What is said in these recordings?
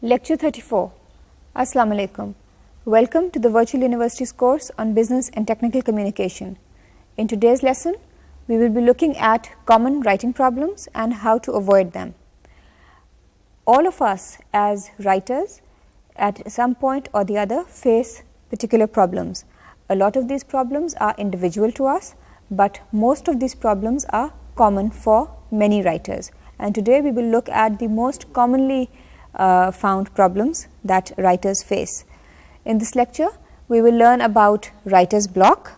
Lecture 34 Assalamu alaikum. Welcome to the Virtual University's course on Business and Technical Communication. In today's lesson, we will be looking at common writing problems and how to avoid them. All of us as writers at some point or the other face particular problems. A lot of these problems are individual to us, but most of these problems are common for many writers. And today we will look at the most commonly uh, found problems that writers face. In this lecture, we will learn about writer's block,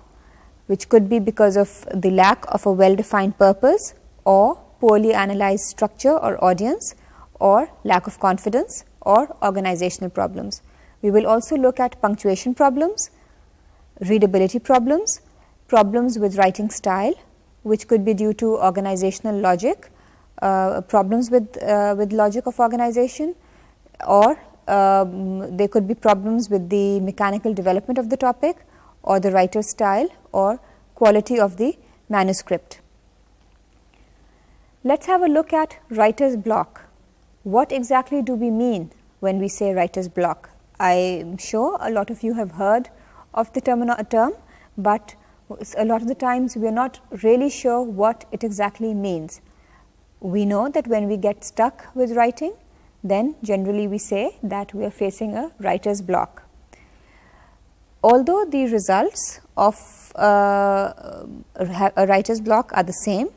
which could be because of the lack of a well-defined purpose or poorly analyzed structure or audience or lack of confidence or organizational problems. We will also look at punctuation problems, readability problems, problems with writing style, which could be due to organizational logic uh, problems with uh, with logic of organization or um, there could be problems with the mechanical development of the topic or the writer's style or quality of the manuscript. Let us have a look at writer's block. What exactly do we mean when we say writer's block? I am sure a lot of you have heard of the term, but a lot of the times we are not really sure what it exactly means. We know that when we get stuck with writing, then generally we say that we are facing a writer's block. Although the results of uh, a writer's block are the same,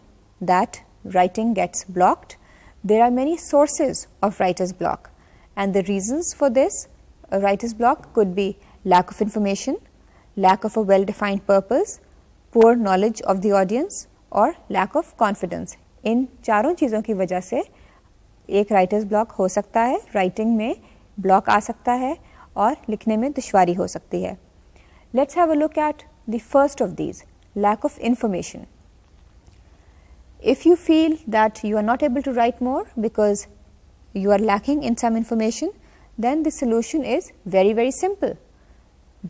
that writing gets blocked, there are many sources of writer's block and the reasons for this a writer's block could be lack of information, lack of a well defined purpose, poor knowledge of the audience or lack of confidence इन चारों चीज़ों की वजह से एक writers block हो सकता है writing में ब्लॉक आ सकता है और लिखने में दुशारी हो सकती है let's have a look at the first of these lack of information if you feel that you are not able to write more because you are lacking in some information then the solution is very very simple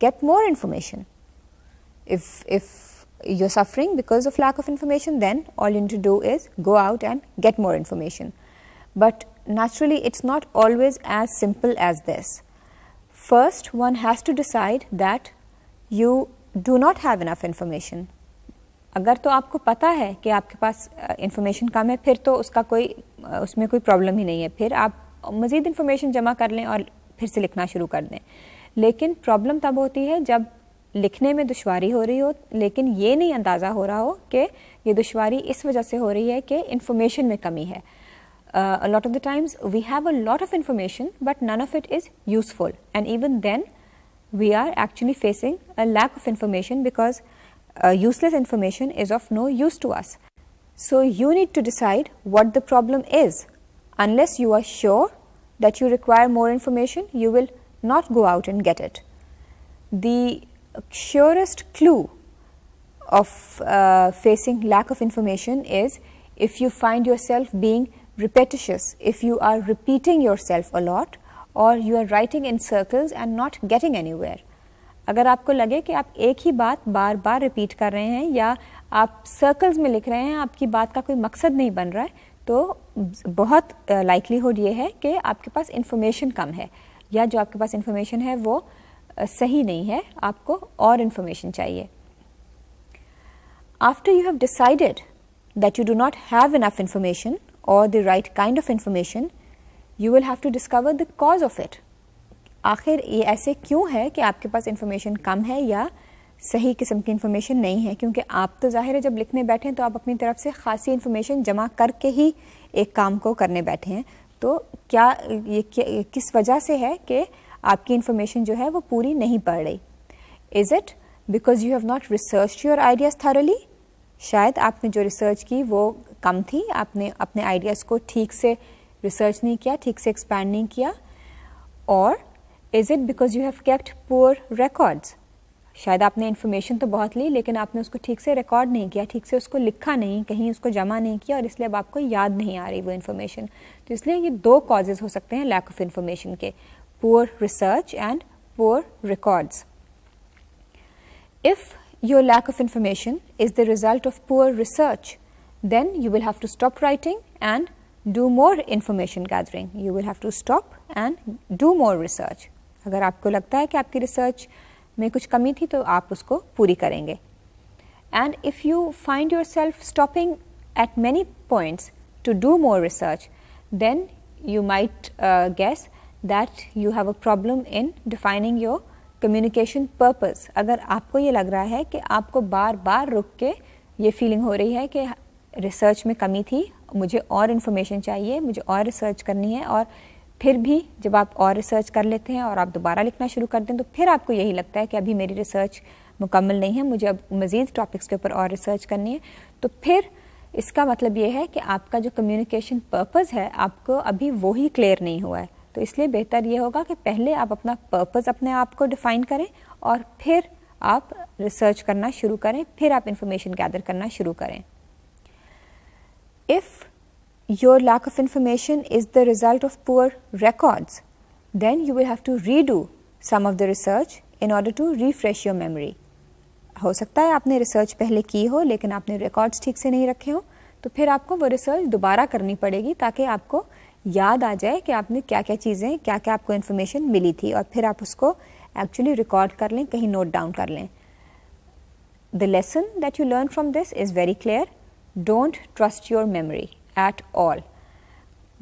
get more information if if you're suffering because of lack of information, then all you need to do is go out and get more information. But naturally, it's not always as simple as this. First, one has to decide that you do not have enough information. अगर तो आपको पता है कि आपके पास information कम है फिर तो उसका कोई उसमें कोई प्रॉब्लम ही नहीं है फिर आप मज़ीद इन्फॉर्मेशन जमा कर लें और फिर से लिखना शुरू कर दें लेकिन प्रॉब्लम तब होती है जब लिखने में दुशारी हो रही हो लेकिन ये नहीं अंदाज़ा हो रहा हो कि ये दुशारी इस वजह से हो रही है कि इन्फॉर्मेशन में कमी है uh, a lot of the times we have a lot of information but none of it is useful and even then we are actually facing a lack of information because uh, useless information is of no use to us. So you need to decide what the problem is unless you are sure that you require more information you will not go out and get it. The surest clue of uh, facing lack of information is if you find yourself being repetitious, if you are repeating yourself a lot or you are writing in circles and not getting anywhere. अगर आपको लगे कि आप एक ही बात बार बार repeat कर रहे हैं या आप सर्कल्स में लिख रहे हैं आपकी बात का कोई मकसद नहीं बन रहा है तो बहुत लाइकलीहुड ये है कि आपके पास इन्फॉर्मेशन कम है या जो आपके पास इन्फॉर्मेशन है वो सही नहीं है आपको और इन्फॉर्मेशन चाहिए after you have decided you do not have an enough information और the right kind of information you will have to discover the cause of it आखिर ये ऐसे क्यों है कि आपके पास इन्फॉर्मेशन कम है या सही किस्म की इन्फॉर्मेशन नहीं है क्योंकि आप तो ज़ाहिर है जब लिखने बैठे हैं तो आप अपनी तरफ से खासी इन्फॉर्मेशन जमा करके ही एक काम को करने बैठे हैं तो क्या ये किस वजह से है कि आपकी इन्फॉर्मेशन जो है वो पूरी नहीं पड़ रही is it because you have not research your ideas thoroughly शायद आपने जो रिसर्च की वो कम थी आपने अपने आइडियाज़ को ठीक से रिसर्च नहीं किया ठीक से एक्सपैंड नहीं किया और is it because you have kept poor records शायद आपने इन्फॉर्मेशन तो बहुत ली लेकिन आपने उसको ठीक से रिकॉर्ड नहीं किया ठीक से उसको लिखा नहीं कहीं उसको जमा नहीं किया और इसलिए अब आपको याद नहीं आ रही वो इन्फॉर्मेशन तो इसलिए ये दो कॉजेज़ हो सकते हैं लैक ऑफ इन्फॉर्मेशन के poor research and poor records. If your lack of information is the result of poor research, then you will have to stop writing and do more information gathering. You will have to stop and do more research. अगर आपको लगता है कि research research में कुछ कमी थी तो आप उसको पूरी करेंगे and if you find yourself stopping at many points to do more research then you might guess. that you have a problem in defining your communication purpose. अगर आपको ये लग रहा है कि आपको बार बार रुक के ये फीलिंग हो रही है कि रिसर्च में कमी थी मुझे और इन्फॉर्मेशन चाहिए मुझे और रिसर्च करनी है और फिर भी जब आप और रिसर्च कर लेते हैं और आप दोबारा लिखना शुरू कर दें तो फिर आपको यही लगता है कि अभी मेरी रिसर्च मुकम्मल नहीं है मुझे अब मज़ीद टॉपिक्स के ऊपर और रिसर्च करनी है तो फिर इसका मतलब ये है कि आपका जो कम्युनिकेशन पर्पज़ है आपको अभी वो ही क्लियर नहीं हुआ है तो इसलिए बेहतर ये होगा कि पहले आप अपना पर्पज़ अपने आप को डिफ़ाइन करें और फिर आप रिसर्च करना शुरू करें फिर आप इंफॉर्मेशन गैदर करना शुरू करें if your lack of information is the result of poor records then you will have to redo some of the research in order to refresh your memory हो सकता है आपने रिसर्च पहले की हो लेकिन आपने रिकॉर्ड्स ठीक से नहीं रखे हो तो फिर आपको वो रिसर्च दोबारा करनी पड़ेगी ताकि आपको याद आ जाए कि आपने क्या क्या चीज़ें क्या क्या आपको इन्फॉर्मेशन मिली थी और फिर आप उसको एक्चुअली रिकॉर्ड कर लें कहीं नोट डाउन कर लें the lesson that you learn from this is very clear don't trust your memory at all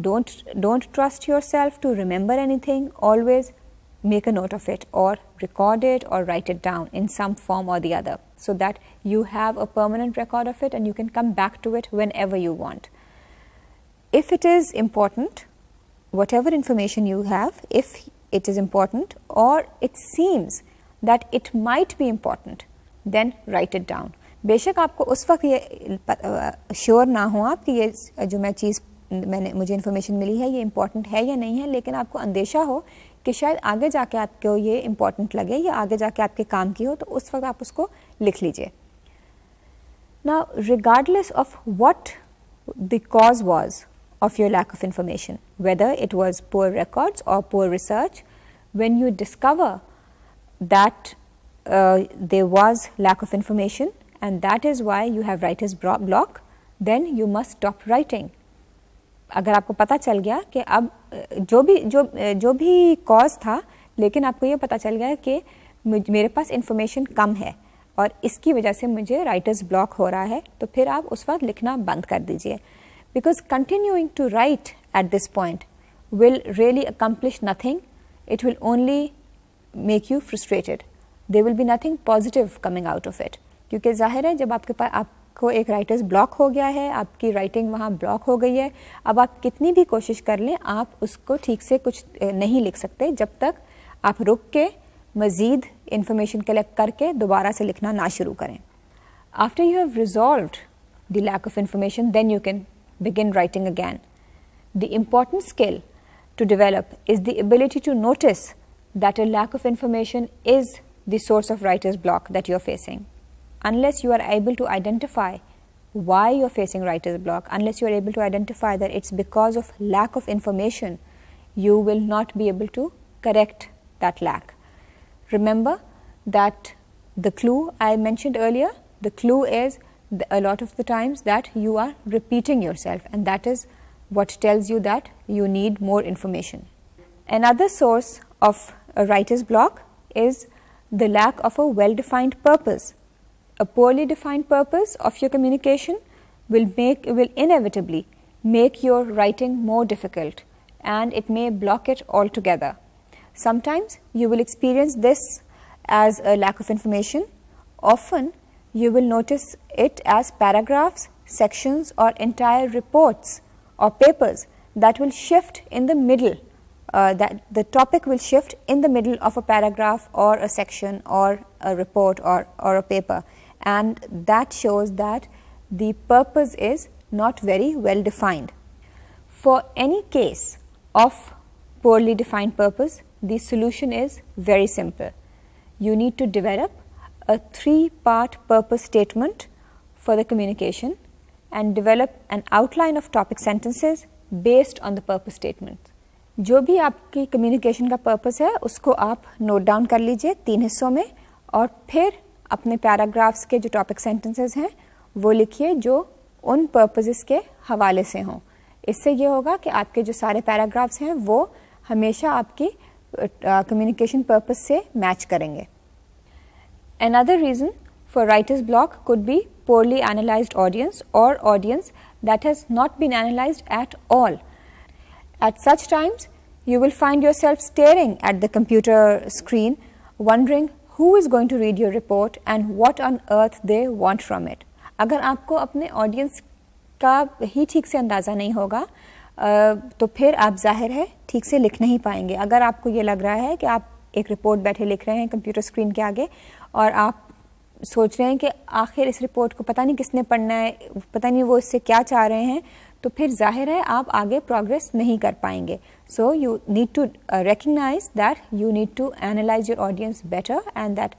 don't don't trust yourself to remember anything always make a note of it or record it or write it down in some form or the other so that you have a permanent record of it and you can come back to it whenever you want if it is important, whatever information you have, if it is important or it seems that it might be important, then write it down. बेशक आपको उस वक्त ये sure ना हो आप कि ये जो मैं चीज़ मैंने मुझे इन्फॉर्मेशन मिली है ये इम्पॉर्टेंट है या नहीं है लेकिन आपको अंदेशा हो कि शायद आगे जाके आपको ये इम्पॉर्टेंट लगे या आगे जाके आपके काम की हो तो उस वक्त आप उसको लिख लीजिए ना regardless of what the cause was of your lack of information, whether it was poor records or poor research. When you discover that uh, there was lack of information and that is why you have writer's block, then you must stop writing. अगर आपको पता चल गया कि अब जो भी जो जो भी कॉज था लेकिन आपको ये पता चल गया कि मेरे पास इन्फॉर्मेशन कम है और इसकी वजह से मुझे राइटर्स ब्लॉक हो रहा है तो फिर आप उस वक्त लिखना बंद कर दीजिए because continuing to write at this point will really accomplish nothing. It will only make you frustrated. There will be nothing positive coming out of it. क्योंकि जाहिर है जब आपके पास आपको एक राइटर्स ब्लॉक हो गया है आपकी राइटिंग वहाँ ब्लॉक हो गई है अब आप कितनी भी कोशिश कर लें आप उसको ठीक से कुछ नहीं लिख सकते जब तक आप रुक के मज़ीद इन्फॉर्मेशन कलेक्ट करके दोबारा से लिखना ना शुरू करें after you have resolve the lack of information then you can begin writing again. The important skill to develop is the ability to notice that a lack of information is the source of writer's block that you're facing. Unless you are able to identify why you're facing writer's block, unless you're able to identify that it's because of lack of information, you will not be able to correct that lack. Remember that the clue I mentioned earlier, the clue is a lot of the times that you are repeating yourself and that is what tells you that you need more information. Another source of a writer's block is the lack of a well-defined purpose. A poorly defined purpose of your communication will make will inevitably make your writing more difficult and it may block it altogether. Sometimes you will experience this as a lack of information. Often you will notice it as paragraphs, sections or entire reports or papers that will shift in the middle, uh, that the topic will shift in the middle of a paragraph or a section or a report or, or a paper and that shows that the purpose is not very well defined. For any case of poorly defined purpose, the solution is very simple. You need to develop a three-part purpose statement for the communication and develop an outline of topic sentences based on the purpose statement. जो भी आपकी communication का purpose है उसको आप note down कर लीजिए तीन हिस्सों में और फिर अपने पैराग्राफ्स के जो टॉपिक सेंटेंसेस हैं वो लिखिए जो उन पर्पसेस के हवाले से हों इससे ये होगा कि आपके जो सारे पैराग्राफ्स हैं वो हमेशा आपकी कम्युनिकेशन पर्पस से मैच करेंगे Another reason for writer's block could be poorly analyzed audience or audience that has not been analyzed at all. At such times, you will find yourself staring at the computer screen wondering who is going to read your report and what on earth they want from it. अगर आपको अपने audience का ही ठीक से अंदाज़ा नहीं होगा तो फिर आप जाहिर है ठीक से लिख नहीं पाएंगे अगर आपको ये लग रहा है कि आप एक रिपोर्ट बैठे लिख रहे हैं कंप्यूटर स्क्रीन के आगे और आप सोच रहे हैं कि आखिर इस रिपोर्ट को पता नहीं किसने पढ़ना है पता नहीं वो इससे क्या चाह रहे हैं तो फिर जाहिर है आप आगे प्रोग्रेस नहीं कर पाएंगे so you need to recognise that you need to analyse your audience better and that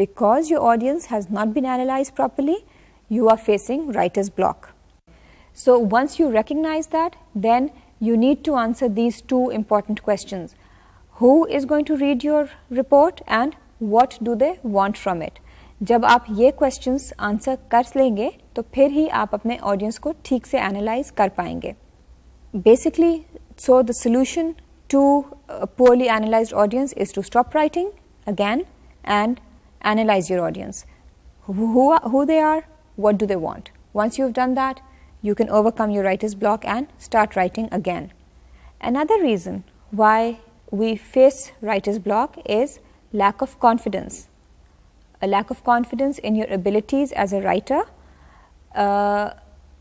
because your audience has not been analyse properly you are facing writer's block so once you recognise that then you need to answer these two important question who is going to read your report and What do they want from जब आप ये question answer कर लेंगे तो फिर ही आप अपने audience को ठीक से एनालाइज कर पाएंगे so the solution to a poorly analyzed audience is to stop writing again and analyze your audience who, who they are what do they want once you've done that you can overcome your writer's block and start writing again another reason why we face writer's block is lack of confidence, a lack of confidence in your abilities as a writer uh,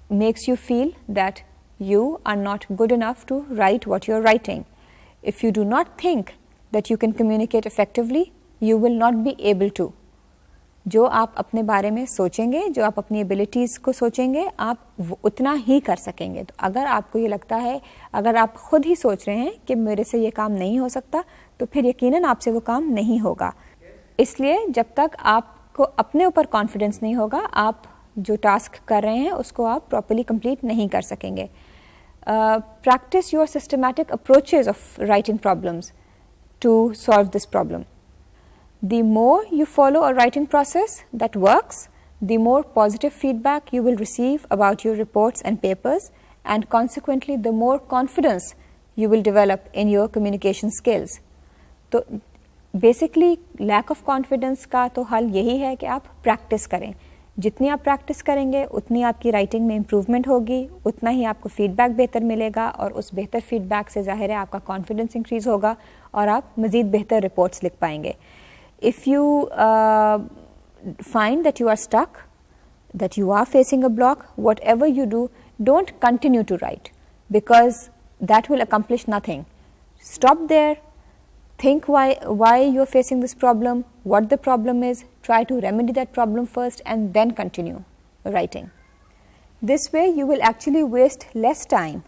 makes you feel that you are not good enough to write what you are writing. If you do not think that you can communicate effectively, you will not be able to. जो आप अपने बारे में सोचेंगे जो आप अपनी abilities को सोचेंगे आप उतना ही कर सकेंगे तो अगर आपको ये लगता है अगर आप खुद ही सोच रहे हैं कि मेरे से ये काम नहीं हो सकता तो फिर यकीन आपसे वो काम नहीं होगा इसलिए जब तक आपको अपने ऊपर कॉन्फिडेंस नहीं होगा आप जो टास्क कर रहे हैं उसको आप प्रॉपरली कंप्लीट नहीं कर सकेंगे practise your systematic approaches of writing problems to solve this problem the more you follow a writing process that works the more positive feedback you will receive about your reports and papers and consequently the more confidence you will develop in your communication skills तो basically lack of confidence का तो हल यही है कि आप practice करें जितनी आप प्रैक्टिस करेंगे उतनी आपकी राइटिंग में इम्प्रूवमेंट होगी उतना ही आपको फीडबैक बेहतर मिलेगा और उस बेहतर फीडबैक से ज़ाहिर है आपका कॉन्फिडेंस इंक्रीज़ होगा और आप मज़ीद बेहतर रिपोर्ट्स लिख पाएंगे if you find that you are stuck that you are facing a block whatever you do don't continue to write because that will accomplish nothing stop there think why, why you are facing this problem, what the problem is, try to remedy that problem first and then continue writing. This way you will actually waste less time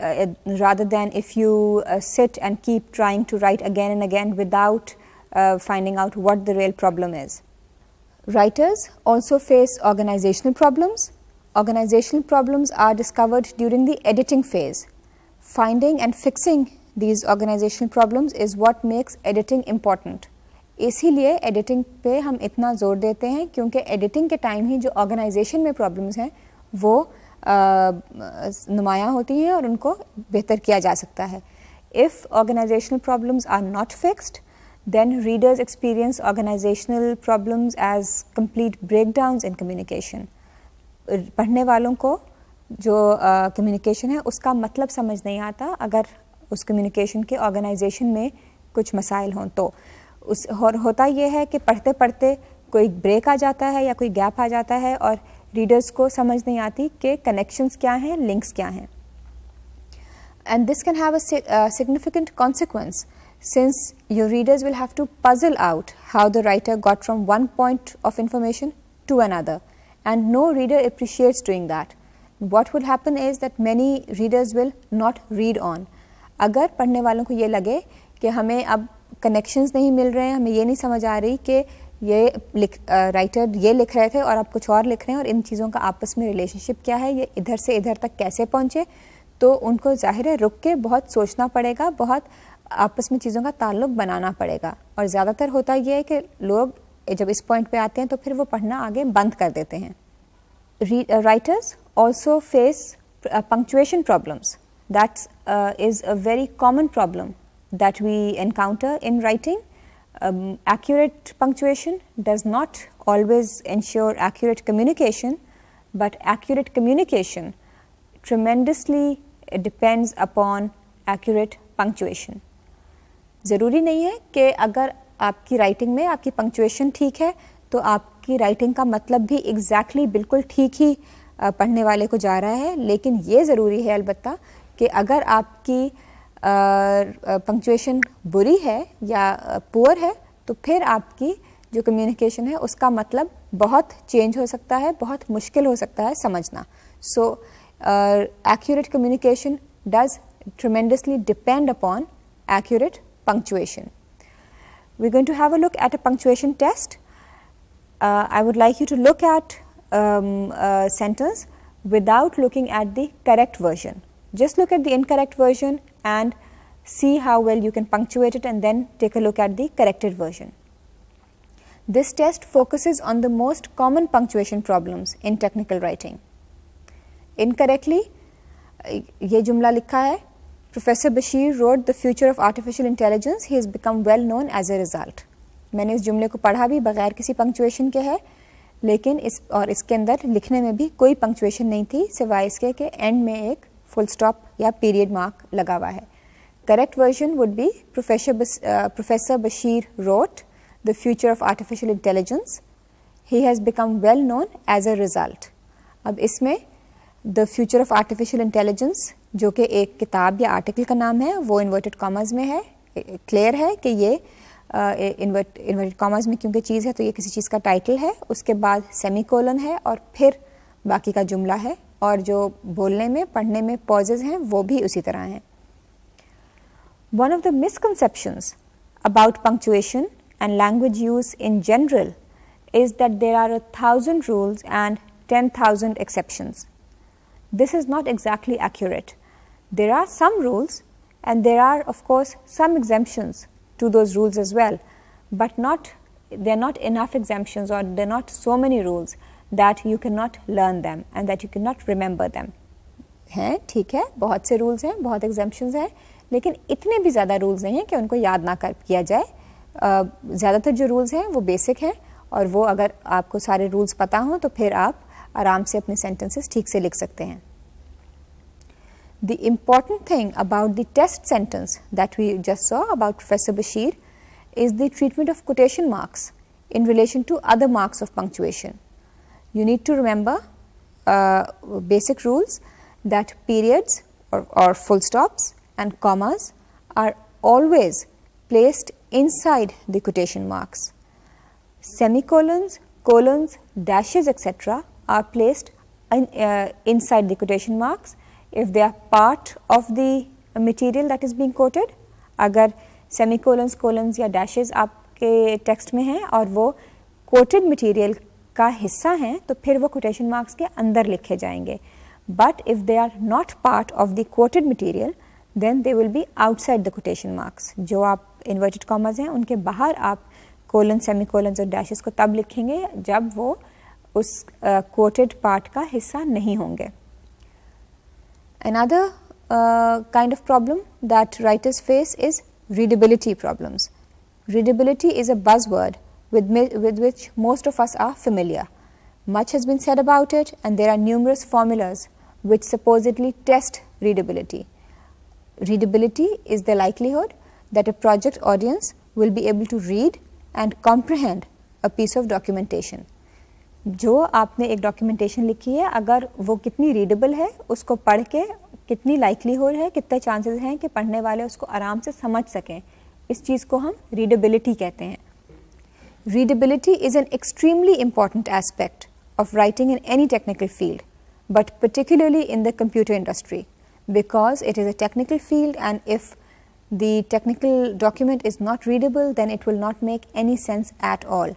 uh, rather than if you uh, sit and keep trying to write again and again without uh, finding out what the real problem is. Writers also face organizational problems. Organizational problems are discovered during the editing phase. Finding and fixing these organizational problems is what makes editing important. इसीलिए editing पे हम इतना जोर देते हैं क्योंकि editing के time ही जो ऑर्गेनाइजेशन में प्रॉब्लम्स हैं वो नुमायाँ होती हैं और उनको बेहतर किया जा सकता है if organisational problems are not fixed then readers experience organizational problems as complete breakdowns in communication पढ़ने वालों को जो कम्युनिकेशन uh, है उसका मतलब समझ नहीं आता अगर उस कम्युनिकेशन के ऑर्गेनाइजेशन में कुछ मसाइल हों तो उस और होता यह है कि पढ़ते पढ़ते कोई ब्रेक आ जाता है या कोई गैप आ जाता है और रीडर्स को समझ नहीं आती कि कनेक्शंस क्या हैं लिंक्स क्या हैं and this can have a significant consequence since your readers will have to puzzle out how the writer got from one point of information to another and no reader appreciates doing that. What will happen is that many readers will not read on अगर पढ़ने वालों को ये लगे कि हमें अब connections नहीं मिल रहे हैं हमें ये नहीं समझ आ रही कि ये लिख राइटर ये लिख रहे थे और आप कुछ और लिख रहे हैं और इन चीज़ों का आपस में रिलेशनशिप क्या है ये इधर से इधर तक कैसे पहुँचे तो उनको जाहिर है रुक के बहुत सोचना पड़ेगा बहुत आपस में चीज़ों का ताल्लुक बनाना पड़ेगा और ज़्यादातर होता यह है कि लोग जब इस पॉइंट पे आते हैं तो फिर वो पढ़ना आगे बंद कर देते हैं writers also face punctuation problems That uh, is a very common problem that we encounter in writing. Um, accurate punctuation does not always ensure accurate communication, but accurate communication tremendously depends upon accurate punctuation. ज़रूरी नहीं है कि अगर आपकी writing में आपकी punctuation ठीक है तो आपकी राइटिंग का मतलब भी एग्जैक्टली exactly, बिल्कुल ठीक ही पढ़ने वाले को जा रहा है लेकिन ये ज़रूरी है अलबत्ता कि अगर आपकी पंक्चुएशन बुरी है या पुअर है तो फिर आपकी जो कम्युनिकेशन है उसका मतलब बहुत चेंज हो सकता है बहुत मुश्किल हो सकता है समझना so accurate communication does tremendously depend upon accurate punctuation we going to have a look at a punctuation test I would like you to look at sentence without looking at the correct version Just look at the incorrect version and see how well you can punctuate it and then take a look at the corrected version. This test focuses on the most common punctuation problems in technical writing. Incorrectly, ये जुमला लिखा है Professor Bashir wrote the future of artificial intelligence. He has become well known as a result. मैंने इस जुमले को पढ़ा भी बगैर किसी पंक्चुएशन के है लेकिन इस और इसके अंदर लिखने में भी कोई पंक्चुएशन नहीं थी सिवाय इसके कि एंड में एक फुल स्टॉप या पीरियड मार्क लगा हुआ है correct version would be professor professor Bashir wrote the future of artificial intelligence he has become well known as a result अब इसमें the future of artificial intelligence जो कि एक किताब या आर्टिकल का नाम है वो इन्वर्टेड कॉमर्स में है क्लियर है कि ये इन्वर्टेड इन्वर्टेड कॉमर्स में क्योंकि चीज़ है तो ये किसी चीज़ का टाइटल है उसके बाद सेमी कोलन है और फिर बाकी का जुमला है और जो बोलने में पढ़ने में पॉजेज हैं वो भी उसी तरह हैं one of the misconceptions about punctuation and language use in general is that there are a thousand rules and 10,000 exceptions. This is not exactly accurate. There are some rules and there are of course some exemptions to those rules as well, but not there are not enough exemptions or there are not so many rules that you can not learn them and that you can not remember them हैं ठीक है बहुत से rules हैं बहुत examples हैं लेकिन इतने भी ज़्यादा रूल्स नहीं हैं कि उनको याद ना कर किया जाए ज़्यादातर जो रूल्स हैं वो बेसिक हैं और वो अगर आपको सारे रूल्स पता हों तो फिर आप आराम से अपने सेंटेंसेस ठीक से लिख सकते हैं the important thing about the test sentence that we just saw about professor Bashir is the treatment of quotation marks in relation to other marks of punctuation you need to remember uh, basic rules that periods or, or full stops and commas are always placed inside the quotation marks. Semicolons, colons, dashes etc. are placed in, uh, inside the quotation marks if they are part of the material that is being quoted. Agar semicolons, colons ya dashes आपके text hai aur wo quoted material का हिस्सा हैं तो फिर वो quotation marks के अंदर लिखे जाएंगे but if they are not part of the quoted material then they will be outside the quotation marks जो आप इन्वर्टेड कॉमर्स हैं उनके बाहर आप कोलन सेमी कोलन और डैशेस को तब लिखेंगे जब वो उस कोटेड uh, पार्ट का हिस्सा नहीं होंगे another of problem that writers face is readability problems readability is a buzz word with, with which most of us are familiar. Much has been said about it and there are numerous formulas which supposedly test readability. Readability is the likelihood that a project audience will be able to read and comprehend a piece of documentation. जो आपने एक documentation लिखी है अगर वो कितनी readable है उसको पढ़ के कितनी लाइकलीहुड है कितने चांसेस हैं कि पढ़ने वाले उसको आराम से समझ सकें इस चीज़ को हम रीडेबिलिटी कहते हैं Readability is an extremely important aspect of writing in any technical field, but particularly in the computer industry because it is a technical field and if the technical document is not readable then it will not make any sense at all.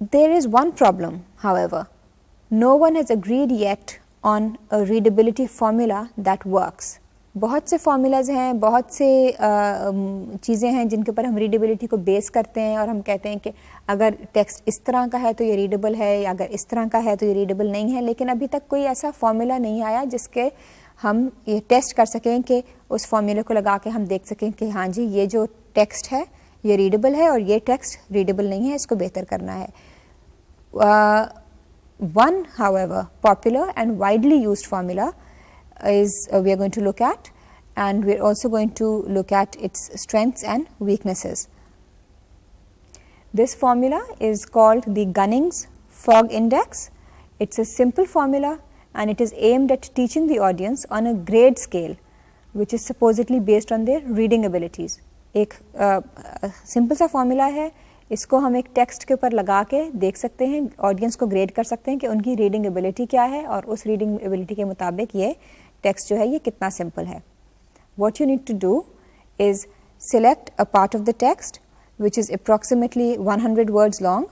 There is one problem however, no one has agreed yet on a readability formula that works. बहुत से formulas हैं बहुत से चीज़ें हैं जिनके ऊपर हम रीडेबिलिटी को बेस करते हैं और हम कहते हैं कि अगर टेक्स्ट इस तरह का है तो ये रीडेबल है या अगर इस तरह का है तो ये रीडेबल नहीं है लेकिन अभी तक कोई ऐसा फार्मूला नहीं आया जिसके हम ये टेस्ट कर सकें कि उस फार्मूले को लगा के हम देख सकें कि हाँ जी ये जो टेक्स्ट है ये रीडेबल है और ये टेक्स्ट रीडेबल नहीं है इसको बेहतर करना है one however popular and widely use formula is uh, we are going to look at and we are also going to look at its strengths and weaknesses. This formula is called the Gunning's Fog Index. It is a simple formula and it is aimed at teaching the audience on a grade scale which is supposedly based on their reading abilities. एक simple uh, uh, सा formula है इसको हम एक text के ऊपर लगा के देख सकते हैं ऑडियंस को ग्रेड कर सकते हैं कि उनकी रीडिंग एबिलिटी क्या है और उस रीडिंग एबिलिटी के मुताबिक ये टेक्स्ट जो है ये कितना सिंपल है what you need to do is select a part of the text which is approximately 100 words long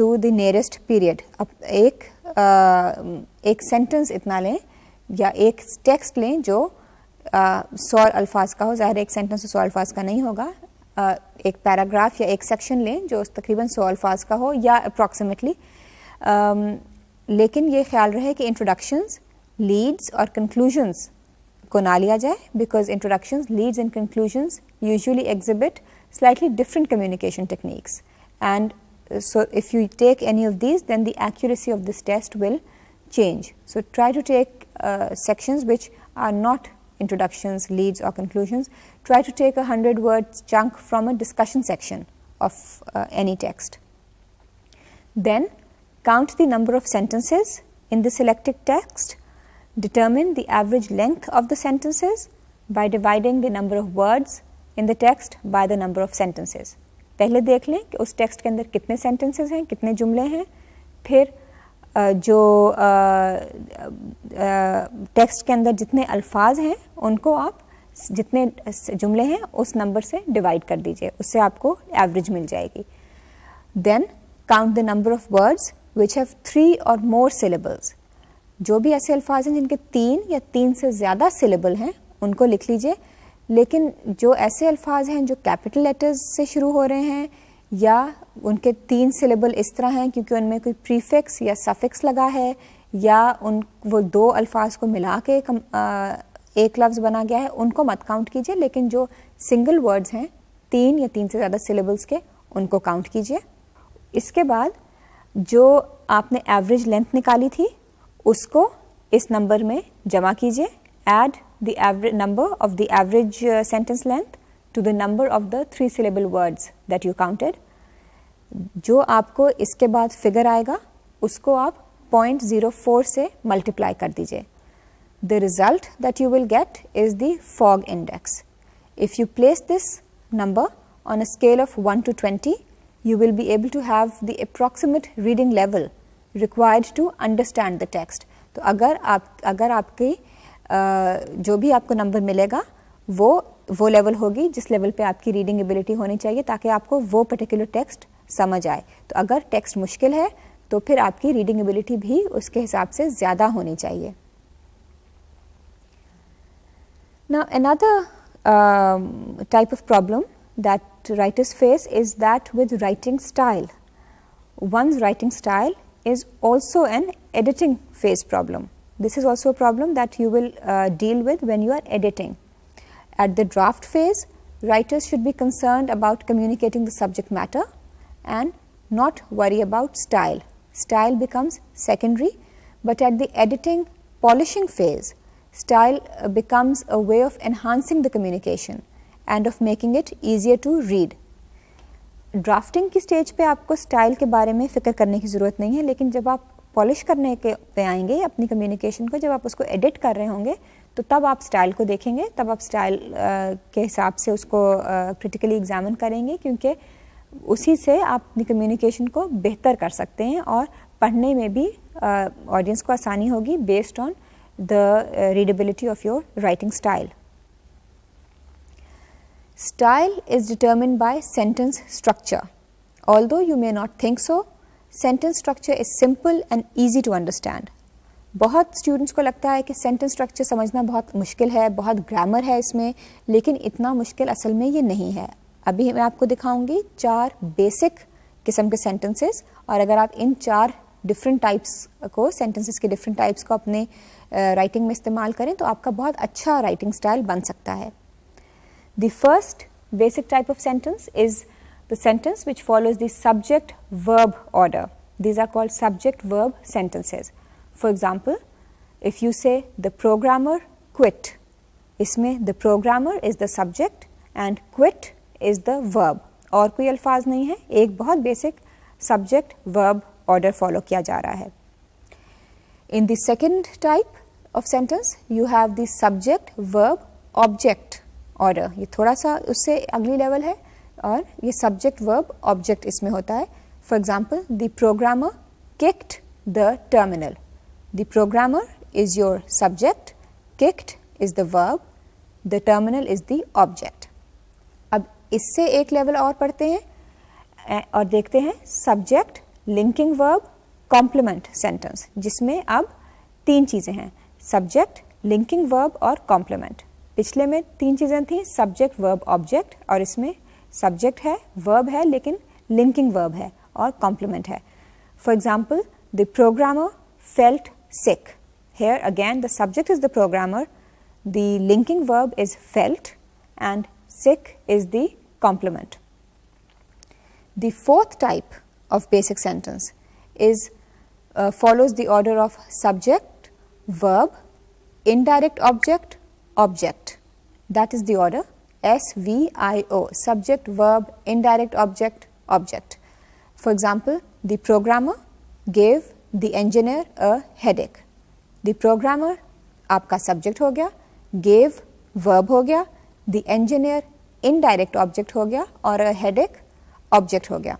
to the nearest period. अब एक आ, एक sentence इतना लें या एक text लें जो सौ अल्फाज का हो ज़ाहिर एक sentence सौ अल्फाज का नहीं होगा आ, एक paragraph या एक section लें जो तकरीबन सौ अल्फाज का हो या approximately आ, लेकिन ये ख्याल रहे कि introductions leads or conclusions को ना जाए because introductions, leads and conclusions usually exhibit slightly different communication techniques and uh, so if you take any of these then the accuracy of this test will change. So, try to take uh, sections which are not introductions, leads or conclusions. Try to take a 100 words chunk from a discussion section of uh, any text. Then count the number of sentences in the selected text Determine the average length of the sentences by dividing the number of words in the text by the number of sentences. पहले देख लें कि उस text के अंदर कितने sentences हैं कितने जुमले हैं फिर जो टेक्स्ट के अंदर जितने अल्फाज हैं उनको आप जितने जुमले हैं उस नंबर से डिवाइड कर दीजिए उससे आपको एवरेज मिल जाएगी then count the number of words which have three और मोर सिलेबल्स जो भी ऐसे अल्फाज हैं जिनके तीन या तीन से ज़्यादा सिलेबल हैं उनको लिख लीजिए लेकिन जो ऐसे अल्फाज हैं जो कैपिटल लेटर्स से शुरू हो रहे हैं या उनके तीन सिलेबल इस तरह हैं क्योंकि उनमें कोई प्रीफिक्स या सफिक्स लगा है या उन वो दो अल्फाज को मिला के कम, आ, एक लफ्ज़ बना गया है उनको मत काउंट कीजिए लेकिन जो सिंगल वर्ड्स हैं तीन या तीन से ज़्यादा सिलेबल्स के उनको काउंट कीजिए इसके बाद जो आपने एवरेज लेंथ निकाली थी उसको इस नंबर में जमा कीजिए add the average number of the average uh, sentence length to the number of the three syllable words that you counted जो आपको इसके बाद फिगर आएगा उसको आप 0.04 से मल्टीप्लाई कर दीजिए the result that you will get is the fog index if you place this number on a scale of 1 to 20 you will be able to have the approximate reading level required to understand the text तो अगर आप अगर आपकी जो भी आपको number मिलेगा वो वो लेवल होगी जिस लेवल पे आपकी रीडिंग एबिलिटी होनी चाहिए ताकि आपको वो पर्टिकुलर टेक्स्ट समझ आए तो अगर टेक्स्ट मुश्किल है तो फिर आपकी रीडिंग एबिलिटी भी उसके हिसाब से ज़्यादा होनी चाहिए ना another type of problem that writers face is that with writing style once writing style is also an editing phase problem. This is also a problem that you will uh, deal with when you are editing. At the draft phase, writers should be concerned about communicating the subject matter and not worry about style. Style becomes secondary, but at the editing polishing phase, style uh, becomes a way of enhancing the communication and of making it easier to read. Drafting की stage पे आपको style के बारे में फ़िक्र करने की ज़रूरत नहीं है लेकिन जब आप पॉलिश करने के पे आएंगे अपनी कम्युनिकेशन को जब आप उसको एडिट कर रहे होंगे तो तब आप स्टाइल को देखेंगे तब आप स्टाइल के हिसाब से उसको क्रिटिकली एग्जामिन करेंगे क्योंकि उसी से आप अपनी कम्युनिकेशन को बेहतर कर सकते हैं और पढ़ने में भी ऑडियंस को आसानी होगी based on the readability of your writing style Style is determined by sentence structure. Although you may not think so, sentence structure is simple and easy to understand. बहुत स्टूडेंट्स को लगता है कि सेंटेंस स्ट्रक्चर समझना बहुत मुश्किल है बहुत ग्रामर है इसमें लेकिन इतना मुश्किल असल में ये नहीं है अभी मैं आपको दिखाऊंगी चार बेसिक किस्म के सेंटेंसेस और अगर आप इन चार डिफरेंट टाइप्स को सेंटेंसेस के डिफरेंट टाइप्स को अपने राइटिंग में इस्तेमाल करें तो आपका बहुत अच्छा राइटिंग स्टाइल बन सकता है The first basic type of sentence is the sentence which follows the subject verb order. These are called subject verb sentences. For example, if you say the programmer quit, isme the programmer is the subject and quit is the verb. Aur koi alfaz nahi hai. Ek bahut basic subject verb order follow kiya जा रहा In the second type of sentence, you have the subject verb object. Order ये थोड़ा सा उससे अगली level है और ये सब्जेक्ट वर्ब ऑब्जेक्ट इसमें होता है for example the programmer kicked the terminal the programmer is your subject kicked is the verb the terminal is the object अब इससे एक लेवल और पढ़ते हैं और देखते हैं subject linking verb complement sentence जिसमें अब तीन चीज़ें हैं सब्जेक्ट लिंकिंग वर्ब और कॉम्प्लीमेंट पिछले में तीन चीज़ें थी सब्जेक्ट वर्ब ऑब्जेक्ट और इसमें सब्जेक्ट है वर्ब है लेकिन लिंकिंग वर्ब है और कॉम्प्लीमेंट है for example the programmer felt sick here again the subject is the programmer the linking verb is felt and sick is the complement the fourth type of basic sentence is follows the order of subject verb indirect object object. That is the order SVIO, subject, verb, indirect object, object. For example, the programmer gave the engineer a headache. The programmer आपका subject हो गया, gave verb हो गया, the engineer indirect object हो गया or a headache object हो गया.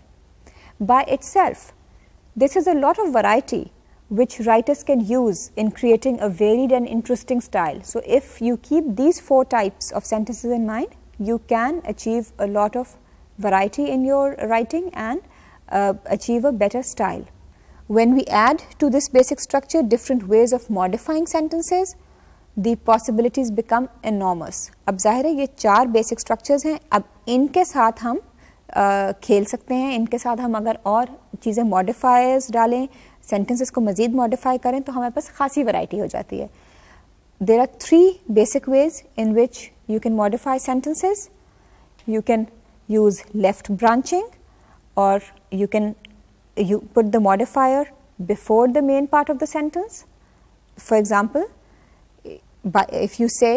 By itself, this is a lot of variety which writers can use in creating a varied and interesting style. So, if you keep these four types of sentences in mind, you can achieve a lot of variety in your writing and uh, achieve a better style. When we add to this basic structure different ways of modifying sentences, the possibilities become enormous. अब जाहिर है ये चार basic structures हैं अब इनके साथ हम आ, uh, खेल सकते हैं इनके साथ हम अगर और चीज़ें modifiers डालें सेंटेंसेस को मज़ीद मॉडिफाई करें तो हमारे पास खासी वैरायटी हो जाती है there are three basic ways in which you can modify sentences you can use left branching और you can you put the modifier before the main part of the sentence for example if you say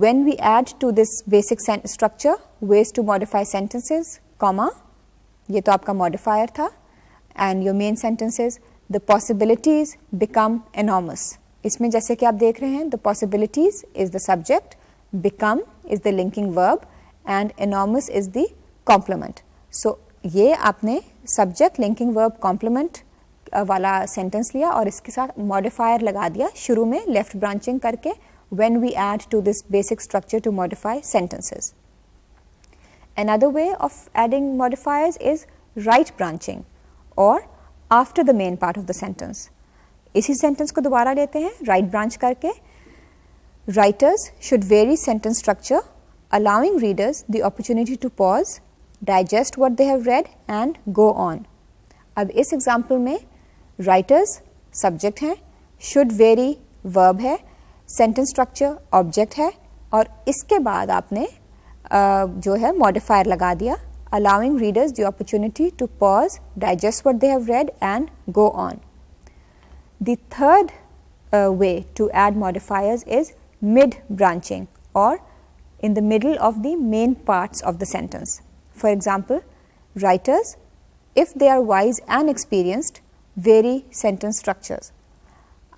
when we add to this basic structure ways to modify sentences comma ये तो आपका modifier था and your main sentences the possibilities become enormous इसमें जैसे कि आप देख रहे हैं the possibilities is the subject become is the linking verb and enormous is the complement so ये आपने सब्जेक्ट लिंकिंग वर्ब कॉम्प्लीमेंट वाला सेंटेंस लिया और इसके साथ मॉडिफायर लगा दिया शुरू में लेफ्ट ब्रांचिंग करके we add to this basic structure to modify sentences another way of adding modifiers is right branching और after the main part of the sentence इसी सेंटेंस को दोबारा लेते हैं राइट right ब्रांच करके writers should vary sentence structure allowing readers the opportunity to pause digest what they have read and go on अब इस example में writers subject हैं शुड वेरी वर्ब है सेंटेंस स्ट्रक्चर ऑब्जेक्ट है और इसके बाद आपने uh, जो है मॉडिफायर लगा दिया allowing readers the opportunity to pause, digest what they have read and go on. The third uh, way to add modifiers is mid branching or in the middle of the main parts of the sentence. For example, writers, if they are wise and experienced, vary sentence structures.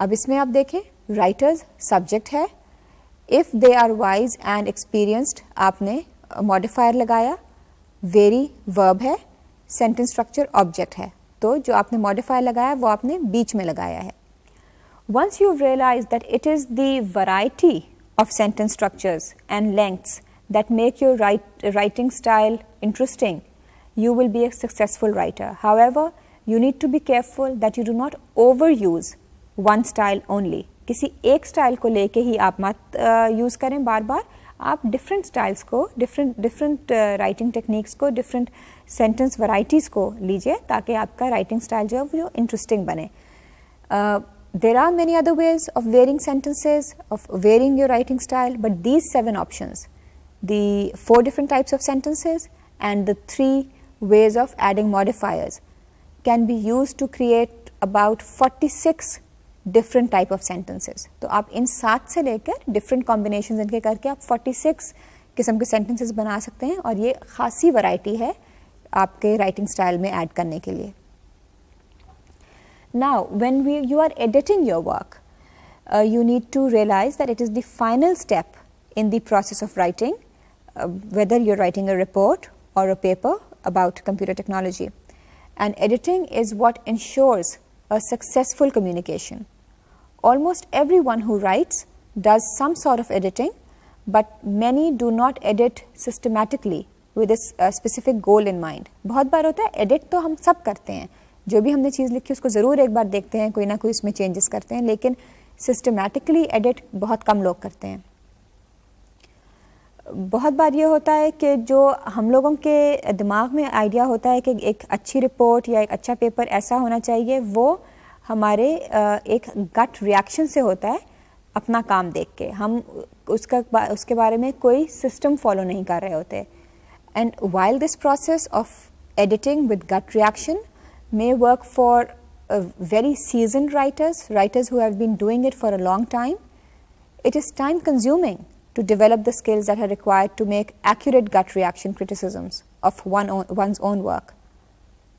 अब इसमें आप देखें writers subject है if they are wise and experienced आपने uh, modifier लगाया vary verb है sentence structure object है तो जो आपने मॉडिफाई लगाया वो आपने बीच में लगाया है once you realise that it is the variety of sentence structure and lengths that make your writing style interesting you will be a successful writer however you need to be careful that you do not overuse one style only किसी एक style को लेके ही आप मत use करें बार बार आप डिफरेंट स्टाइल्स को डिफरेंट डिफरेंट राइटिंग टेक्निक्स को डिफरेंट सेंटेंस वराइटीज को लीजिए ताकि आपका राइटिंग स्टाइल जो है वो इंटरेस्टिंग बने there are many other ways of varying sentences of varying your writing style but these seven option the four different types of sentences and the three ways of adding modifiers can be use to create about forty six different type of sentences. तो आप इन सात से लेकर different combinations इनके करके आप 46 six किस्म के सेंटेंसेज बना सकते हैं और ये खासी वराइटी है आपके राइटिंग स्टाइल में एड करने के लिए now when we you are editing your work you need to realise that it is the final step in the process of writing whether you writing a report or a paper about computer technology and editing is what ensures a successful communication. Almost everyone who writes does some sort of editing, but many do not edit systematically with a specific goal in mind. बहुत बार होता है edit तो हम सब करते हैं जो भी हमने चीज़ लिखी उसको ज़रूर एक बार देखते हैं कोई ना कोई उसमें changes करते हैं लेकिन systematically edit बहुत कम लोग करते हैं बहुत बार ये होता है कि जो हम लोगों के दिमाग में आइडिया होता है कि एक अच्छी रिपोर्ट या एक अच्छा पेपर ऐसा होना चाहिए वो हमारे एक गट रिएक्शन से होता है अपना काम देख के हम उसका उसके बारे में कोई सिस्टम फॉलो नहीं कर रहे होते and while this process of editing with gut reaction may work for very seasoned writers writers who have been doing it for a long time it is time consuming to develop the skills that are required to make accurate gut reaction criticisms of one own, one's own work.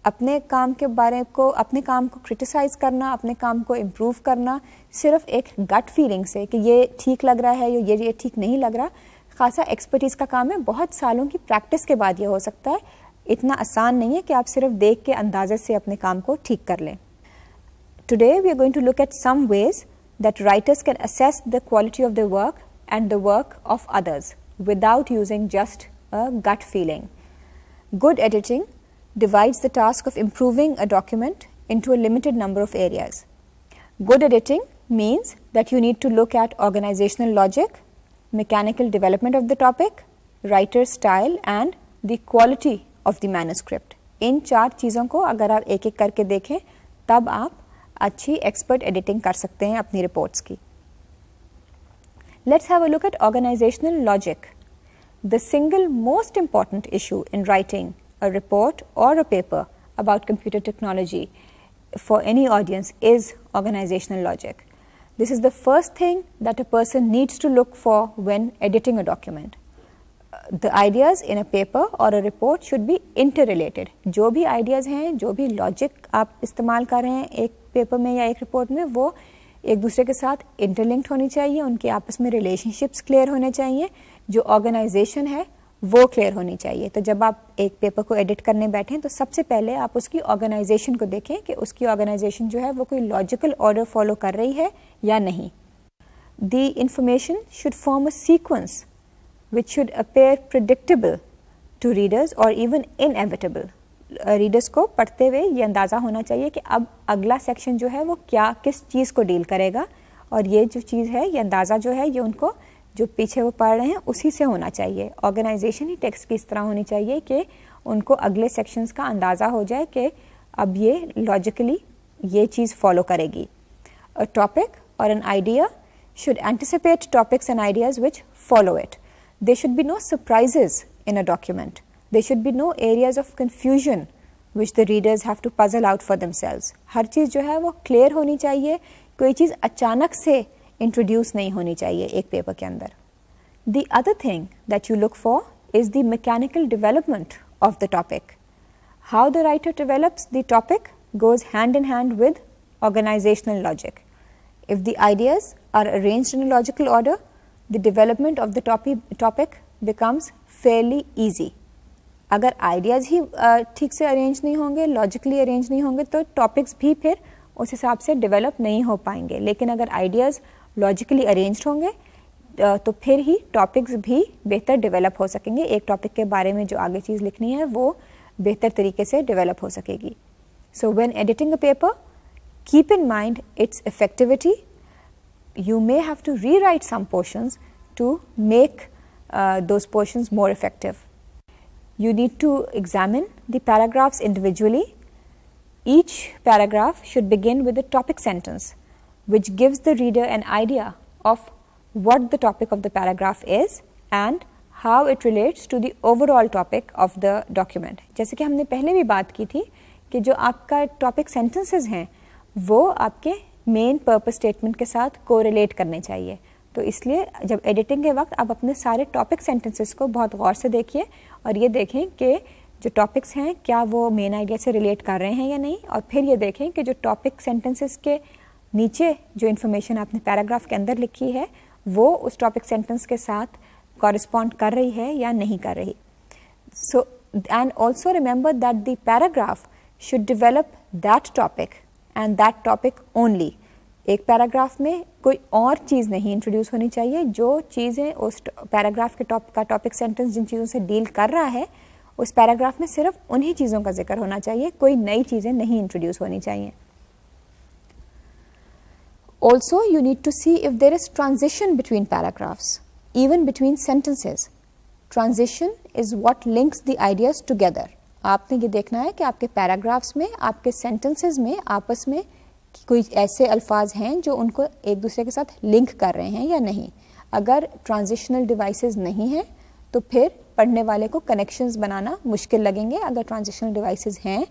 अपने काम के बारे को अपने काम को criticise करना अपने काम को इम्प्रूव करना सिर्फ एक गट फीलिंग से कि ये ठीक लग रहा है या ये ये ठीक नहीं लग रहा खासा एक्सपर्टीज़ का काम है बहुत सालों की प्रैक्टिस के बाद ये हो सकता है इतना आसान नहीं है कि आप सिर्फ देख के अंदाजे से अपने काम को ठीक कर लें today we are going to look at some ways that writers can assess the quality of the work And the work of others without using just a gut feeling. Good editing divides the task of improving a document into a limited number of areas. Good editing means that you need to look at organizational logic, mechanical development of the topic, writer style and the quality of the manuscript. In चार चीज़ों को अगर आप एक एक करके देखें तब आप अच्छी expert editing कर सकते हैं अपनी reports की Let's have a look at organizational logic. The single most important issue in writing a report or a paper about computer technology for any audience is organizational logic. This is the first thing that a person needs to look for when editing a document. The ideas in a paper or a report should be interrelated. जो भी ideas हैं जो भी logic आप इस्तेमाल कर रहे हैं एक paper में या एक report में वो एक दूसरे के साथ इंटरलिंक्ड होनी चाहिए उनके आपस में रिलेशनशिप्स क्लियर होने चाहिए जो ऑर्गेनाइजेशन है वो क्लियर होनी चाहिए तो जब आप एक पेपर को एडिट करने बैठें तो सबसे पहले आप उसकी ऑर्गेनाइजेशन को देखें कि उसकी ऑर्गेनाइजेशन जो है वो कोई लॉजिकल ऑर्डर फॉलो कर रही है या नहीं the information should form a sequence which should appear predictable to readers or even inevitable readers को पढ़ते हुए ये अंदाज़ा होना चाहिए कि अब अगला सेक्शन जो है वो क्या किस चीज़ को डील करेगा और ये जो चीज़ है ये अंदाज़ा जो है ये उनको जो पीछे वो पढ़ रहे हैं उसी से होना चाहिए ऑर्गेनाइजेशन ही टेक्स्ट की इस तरह होनी चाहिए कि उनको अगले सेक्शंस का अंदाज़ा हो जाए कि अब ये लॉजिकली ये चीज़ फॉलो करेगी a topic or an idea should anticipate topics and ideas which follow it they should be no surprises in a document There should be no areas of confusion which the readers have to puzzle out for themselves. हर चीज़ जो है वो clear होनी चाहिए कोई चीज़ अचानक से introduce नहीं होनी चाहिए एक paper के अंदर The other thing that you look for is the mechanical development of the topic. How the writer develops the topic goes hand in hand with organizational logic. If the ideas are arranged in a logical order, the development of the topi topic becomes fairly easy. अगर ideas ही ठीक से arrange नहीं होंगे logically arrange नहीं होंगे तो topics भी फिर उस हिसाब से डेवलप नहीं हो पाएंगे लेकिन अगर आइडियाज़ लॉजिकली अरेंज होंगे तो फिर ही टॉपिक्स भी बेहतर डेवलप हो सकेंगे एक टॉपिक के बारे में जो आगे चीज़ लिखनी है वो बेहतर तरीके से डेवलप हो सकेगी so when editing a paper keep in mind its effectivity you may have to rewrite some to to make those portion more effective you need to examine the paragraphs individually. Each paragraph should begin with a topic sentence which gives the reader an idea of what the topic of the paragraph is and how it relates to the overall topic of the document. जैसे कि हमने पहले भी बात की थी कि जो आपका topic sentences हैं वो आपके main purpose statement के साथ correlate करने चाहिए तो इसलिए जब एडिटिंग के वक्त आप अपने सारे टॉपिक सेंटेंसेस को बहुत गौर से देखिए और ये देखें कि जो टॉपिक्स हैं क्या वो मेन आइडिया से रिलेट कर रहे हैं या नहीं और फिर ये देखें कि जो टॉपिक सेंटेंसेस के नीचे जो इन्फॉर्मेशन आपने पैराग्राफ के अंदर लिखी है वो उस टॉपिक सेंटेंस के साथ कॉरिस्पॉन्ड कर रही है या नहीं कर रही so and also remember that the paragraph should develop that topic and that topic only एक पैराग्राफ में कोई और चीज़ नहीं इंट्रोड्यूस होनी चाहिए जो चीज़ें उस पैराग्राफ के टॉप का टॉपिक सेंटेंस जिन चीज़ों से डील कर रहा है उस पैराग्राफ में सिर्फ उन्हीं चीज़ों का जिक्र होना चाहिए कोई नई चीज़ें नहीं इंट्रोड्यूस होनी चाहिए also you need to see if there is transition between paragraphs even between sentences transition is what links the ideas together आपने ये देखना है कि आपके पैराग्राफ्स में आपके सेंटेंसेज में आपस में कि कोई ऐसे अल्फाज हैं जो उनको एक दूसरे के साथ लिंक कर रहे हैं या नहीं अगर ट्रांजिशनल डिवाइस नहीं हैं तो फिर पढ़ने वाले को कनेक्शन बनाना मुश्किल लगेंगे अगर ट्रांजिशनल डिवाइस हैं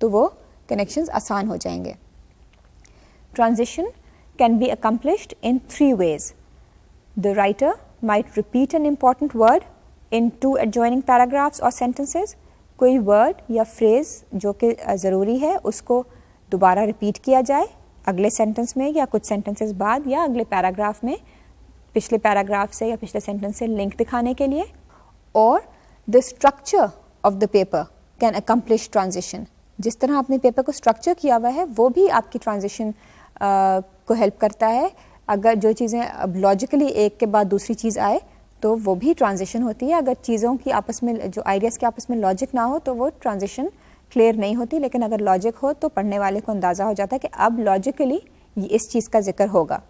तो वो कनेक्शन आसान हो जाएंगे transition can be accomplished in three ways the writer might repeat an important word in two adjoining paragraphs or sentences कोई वर्ड या फ्रेज जो कि ज़रूरी है उसको दोबारा रिपीट किया जाए अगले सेंटेंस में या कुछ सेंटेंसेस बाद या अगले पैराग्राफ में पिछले पैराग्राफ से या पिछले सेंटेंस से लिंक दिखाने के लिए or the structure of the paper can accomplish transition जिस तरह आपने पेपर को स्ट्रक्चर किया हुआ है वो भी आपकी ट्रांजिशन को हेल्प करता है अगर जो चीज़ें अब लॉजिकली एक के बाद दूसरी चीज़ आए तो वो भी ट्रांजिशन होती है अगर चीज़ों की आपस में जो आइडियाज़ के आपस में लॉजिक ना हो तो वो ट्रांजिशन क्लियर नहीं होती लेकिन अगर लॉजिक हो तो पढ़ने वाले को अंदाज़ा हो जाता है कि अब लॉजिकली इस चीज़ का जिक्र होगा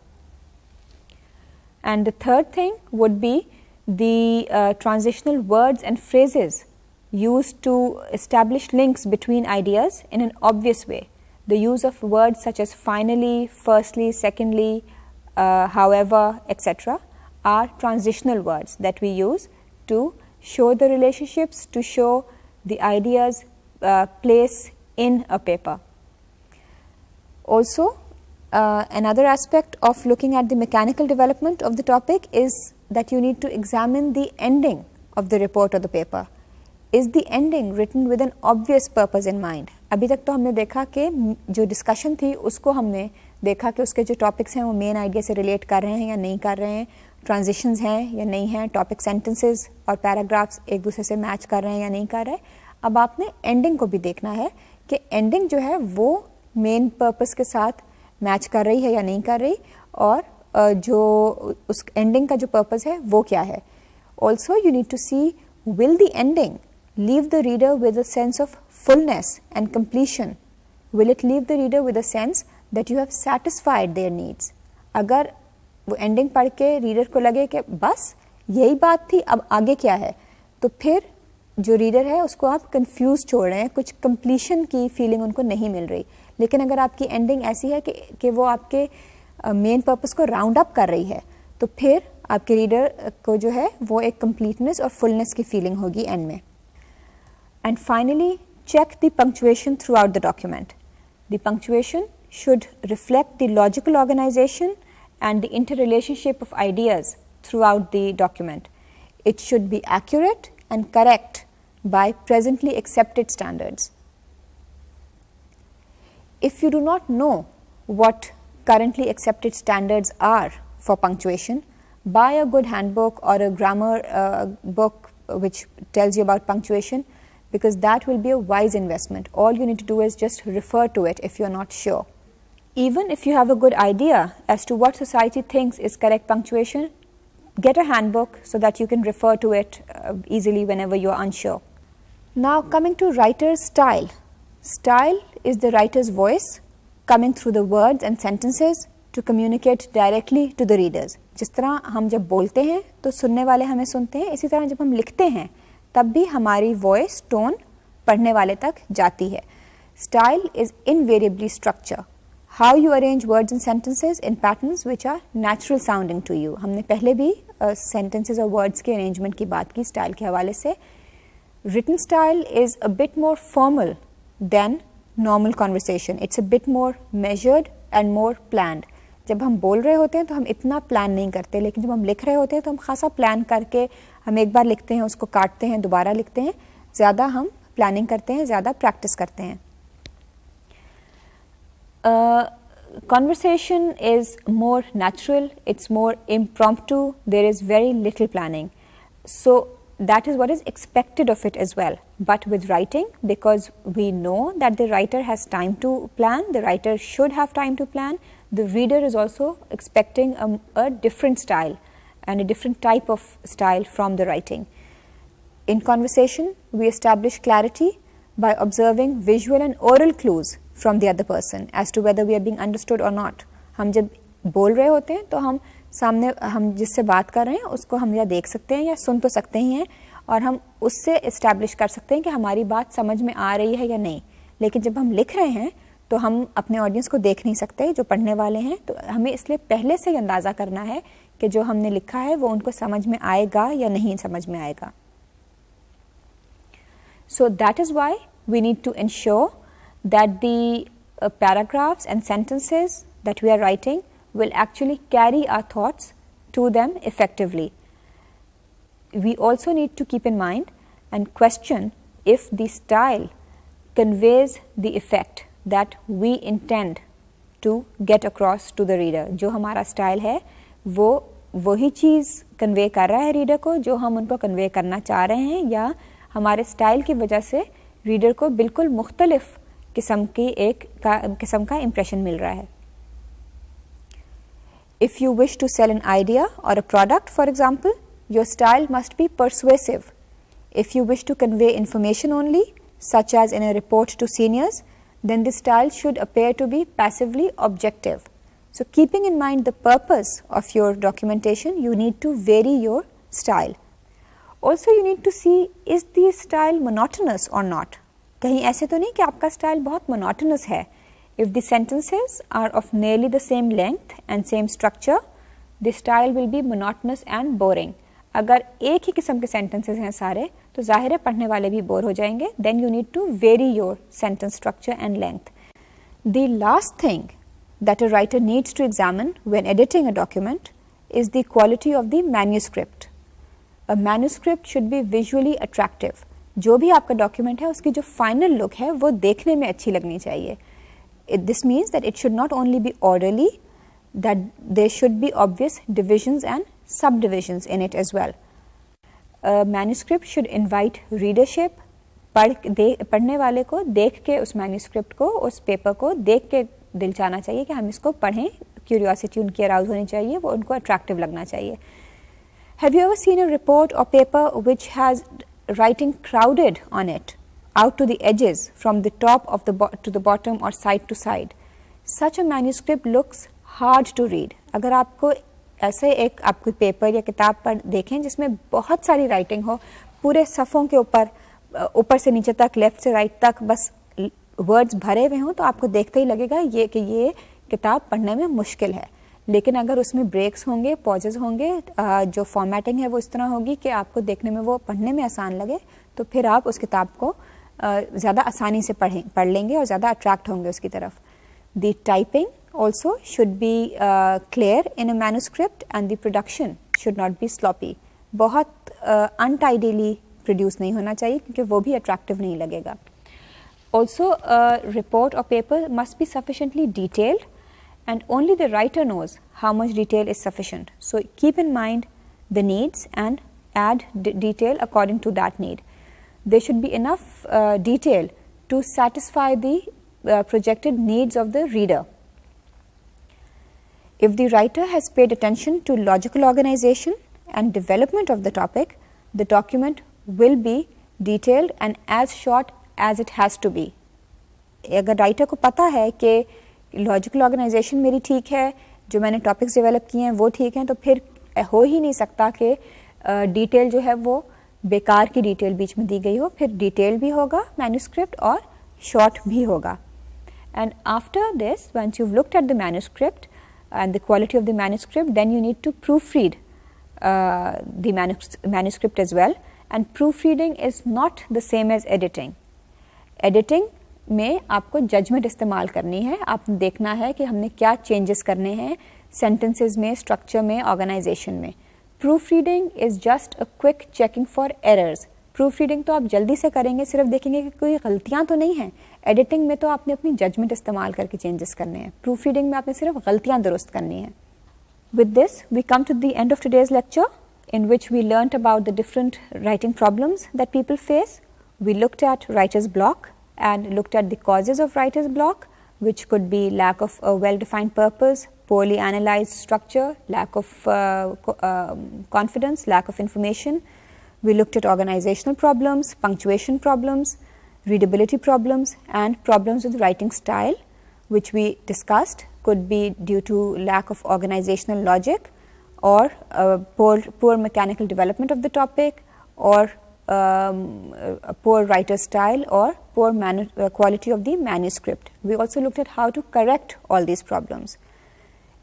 and the third thing would be the uh, transitional words and phrases used to establish links between ideas in an obvious way. The use of words such as finally, firstly, secondly, uh, however, etc. are transitional words that we use to show the relationships, to show the ideas uh, place in a paper. Also, uh, another aspect of looking at the mechanical development of the topic is that you need to examine the ending of the report or the paper. Is the ending written with an obvious purpose in mind? अभी तक तो हमने देखा कि जो discussion थी उसको हमने देखा कि उसके जो टॉपिक्स हैं वो मेन आइडिया से रिलेट कर रहे हैं या नहीं कर रहे हैं ट्रांजिशंस हैं या नहीं हैं टॉपिक सेंटेंसेस और पैराग्राफ्स एक दूसरे से मैच कर रहे हैं या नहीं कर रहे अब आपने एंडिंग को भी देखना है कि एंडिंग जो है वो मेन पर्पस के साथ मैच कर रही है या नहीं कर रही और जो उस एंडिंग का जो पर्पस है वो क्या है also you need to see will the ending leave the reader with a sense of fullness and completion will it leave the reader with a sense that you have satisfied their needs अगर वो ending पढ़ के reader को लगे कि बस यही बात थी अब आगे क्या है तो फिर जो रीडर है उसको आप कंफ्यूज छोड़ रहे हैं कुछ कंप्लीशन की फीलिंग उनको नहीं मिल रही लेकिन अगर आपकी एंडिंग ऐसी है कि कि वो आपके मेन पर्पज को राउंड अप कर रही है तो फिर आपके रीडर को जो है वो एक कम्प्लीटनेस और फुलनेस की फीलिंग होगी एंड में and finally check the punctuation throughout the document the punctuation should reflect the logical organisation and the interrelationship of ideas throughout the document it should be accurate and correct by presently accepted standards. If you do not know what currently accepted standards are for punctuation, buy a good handbook or a grammar uh, book which tells you about punctuation because that will be a wise investment. All you need to do is just refer to it if you are not sure. Even if you have a good idea as to what society thinks is correct punctuation, get a handbook so that you can refer to it uh, easily whenever you are unsure. Now coming to writer's style. Style is the writer's voice coming through the words and sentences to communicate directly to the readers. jis tarah hum jab bolte hain to sunne wale hame sunte hain isi tarah jab hum likhte hain tab bhi hamari voice tone padhne wale tak जाती hai Style is invariably structure. How you arrange words and sentences in patterns which are natural sounding to you. humne pehle bhi uh, sentences or words ke arrangement ki baat ki style ke hawale se written style is a bit more formal than normal conversation. It's a bit more measured and more planned. जब हम बोल रहे होते हैं तो हम इतना plan नहीं करते लेकिन जब हम लिख रहे होते हैं तो हम खासा प्लान करके हम एक बार लिखते हैं उसको काटते हैं दोबारा लिखते हैं ज़्यादा हम प्लानिंग करते हैं ज़्यादा प्रैक्टिस करते हैं conversation is more natural it's more impromptu there is very little planning so that is what is expected of it as well. But with writing, because we know that the writer has time to plan, the writer should have time to plan, the reader is also expecting a, a different style and a different type of style from the writing. In conversation, we establish clarity by observing visual and oral clues from the other person as to whether we are being understood or not. हम जब बोल रहे होते हैं तो हम सामने हम जिससे बात कर रहे हैं उसको हम या देख सकते हैं या सुन तो सकते ही हैं और हम उससे इस्टेब्लिश कर सकते हैं कि हमारी बात समझ में आ रही है या नहीं लेकिन जब हम लिख रहे हैं तो हम अपने ऑडियंस को देख नहीं सकते जो पढ़ने वाले हैं तो हमें इसलिए पहले से ही अंदाज़ा करना है कि जो हमने लिखा है वो उनको समझ में आएगा या नहीं समझ में आएगा so that is why we need to ensure that the paragraphs and sentences that we are writing will actually carry our thoughts to them effectively. We also need to keep in mind and question if the style conveys the effect that we intend to get across to the reader. जो हमारा style है वो वही चीज़ convey कर रहा है reader को जो हम उनको convey करना चाह रहे हैं या हमारे style की वजह से reader को बिल्कुल मुख्तलिफ़ किस्म की एक किस्म का impression मिल रहा है If you wish to sell an idea or a product, for example, your style must be persuasive. If you wish to convey information only, such as in a report to seniors, then the style should appear to be passively objective. So, keeping in mind the purpose of your documentation, you need to vary your style. Also, you need to see is the style monotonous or not. कहीं ऐसे तो नहीं कि आपका style बहुत monotonous है if the sentences are of nearly the same length and same structure, the style will be monotonous and boring. अगर एक ही किस्म के sentences हैं सारे तो जाहिर है पढ़ने वाले भी bore हो जाएंगे then you need to vary your sentence structure and length. The last thing that a writer needs to examine when editing a document is the quality of the manuscript. A manuscript should be visually attractive. जो भी आपका document है उसकी जो final look है वो देखने में अच्छी लगनी चाहिए it, this means that it should not only be orderly, that there should be obvious divisions and subdivisions in it as well. A manuscript should invite readership. पढ़ने वाले को देख के उस manuscript को उस paper को देख के दिल जाना चाहिए कि हम इसको पढ़ें Curiosity उनकी अराउज होनी चाहिए वो उनको attractive लगना चाहिए Have you ever seen a report or paper which has writing crowded on it? out to the edges from the top of the to the bottom or side to side. Such a manuscript looks hard to read. अगर आपको ऐसे एक आप paper या किताब पर देखें जिसमें बहुत सारी राइटिंग हो पूरे सफ़ों के ऊपर ऊपर से नीचे तक लेफ्ट से राइट तक बस वर्ड्स भरे हुए हों तो आपको देखते ही लगेगा ये कि ये किताब पढ़ने में मुश्किल है लेकिन अगर उसमें ब्रेक्स होंगे पॉजेज होंगे जो फॉर्मेटिंग है वो इस तरह होगी कि आपको देखने में वो पढ़ने में आसान लगे तो फिर आप उस किताब को ज़्यादा आसानी से पढ़ें पढ़ लेंगे और ज़्यादा अट्रैक्ट होंगे उसकी तरफ the typing also should be clear in a a and the production should not be sloppy बहुत अनटाइडीली uh, प्रोड्यूस नहीं होना चाहिए क्योंकि वो भी अट्रैक्टिव नहीं लगेगा also report or paper must be sufficiently detailed and only the writer knows how much detail is sufficient so keep in mind the needs and add detail according to that need there should be enough uh, detail to satisfy the uh, projected needs of the reader. If the writer has paid attention to logical organization and development of the topic, the document will be detailed and as short as it has to be. अगर writer को पता है कि logical organisation मेरी ठीक है जो मैंने टॉपिक्स डेवलप किए हैं वो ठीक हैं तो फिर हो ही नहीं सकता कि uh, detail जो है वो बेकार की डिटेल बीच में दी गई हो फिर डिटेल भी होगा मैन्यूस्क्रिप्ट और शॉर्ट भी होगा and after this once you looked at the manuscript and the quality of the manuscript then you need to proofread the is well and proofreading is not the same as editing editing में आपको judgement इस्तेमाल करनी है आपने देखना है कि हमने क्या चेंजेस करने हैं सेंटेंसेज में स्ट्रक्चर में ऑर्गेनाइजेशन में Proofreading is just a quick checking for errors. Proofreading, तो आप जल्दी से करेंगे सिर्फ देखेंगे कि कोई गलतियाँ तो नहीं हैं एडिटिंग में तो आपने अपनी जजमेंट इस्तेमाल करके चेंजेस करने हैं प्रूफरीडिंग में आपने सिर्फ गलतियाँ दुरुस्त करनी हैं With this, we come to the end of today's lecture in which we learnt about the different writing problems that people face. We looked at writer's block and looked at the causes of writer's block which could be lack of a well-defined purpose, poorly analyzed structure, lack of uh, co um, confidence, lack of information. We looked at organizational problems, punctuation problems, readability problems and problems with writing style which we discussed could be due to lack of organizational logic or uh, poor, poor mechanical development of the topic or um, poor writer style or poor uh, quality of the manuscript. We also looked at how to correct all these problems.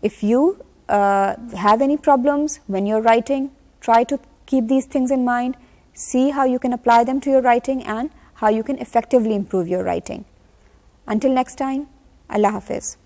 If you uh, have any problems when you're writing, try to keep these things in mind, see how you can apply them to your writing and how you can effectively improve your writing. Until next time, Allah Hafiz.